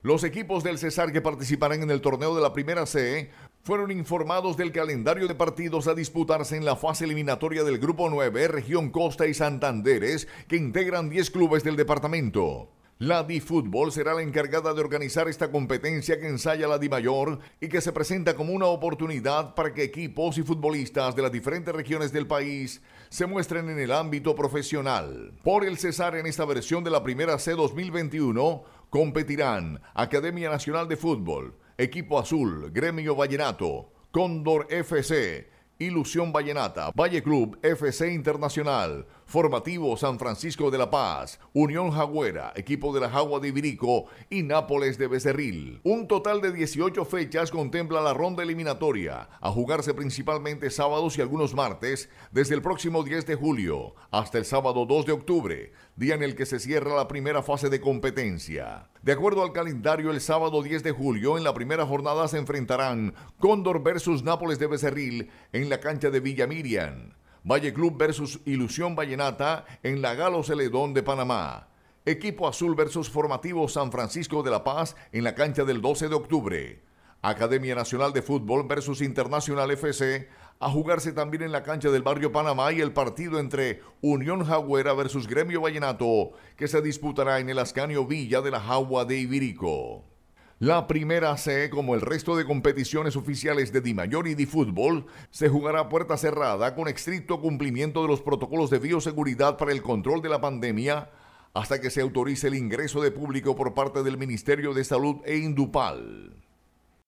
Los equipos del Cesar que participarán en el torneo de la Primera C fueron informados del calendario de partidos a disputarse en la fase eliminatoria del Grupo 9, Región Costa y Santanderes, que integran 10 clubes del departamento. La DI Fútbol será la encargada de organizar esta competencia que ensaya la DI Mayor y que se presenta como una oportunidad para que equipos y futbolistas de las diferentes regiones del país se muestren en el ámbito profesional. Por el Cesar en esta versión de la primera C 2021, competirán Academia Nacional de Fútbol, Equipo Azul, Gremio Vallenato, Cóndor FC, Ilusión Vallenata, Valle Club FC Internacional, Formativo San Francisco de la Paz, Unión Jaguera, equipo de la Jagua de Ibirico y Nápoles de Becerril. Un total de 18 fechas contempla la ronda eliminatoria, a jugarse principalmente sábados y algunos martes, desde el próximo 10 de julio hasta el sábado 2 de octubre, día en el que se cierra la primera fase de competencia. De acuerdo al calendario, el sábado 10 de julio, en la primera jornada se enfrentarán Cóndor versus Nápoles de Becerril en la cancha de Villa Miriam. Valle Club versus Ilusión Vallenata en la Galo Celedón de Panamá. Equipo Azul versus Formativo San Francisco de la Paz en la cancha del 12 de octubre. Academia Nacional de Fútbol versus Internacional FC a jugarse también en la cancha del barrio Panamá y el partido entre Unión Jagüera versus Gremio Vallenato que se disputará en el Ascanio Villa de la Jagua de Ibirico. La primera CE, como el resto de competiciones oficiales de Dimayor y Fútbol, se jugará a puerta cerrada con estricto cumplimiento de los protocolos de bioseguridad para el control de la pandemia hasta que se autorice el ingreso de público por parte del Ministerio de Salud e Indupal.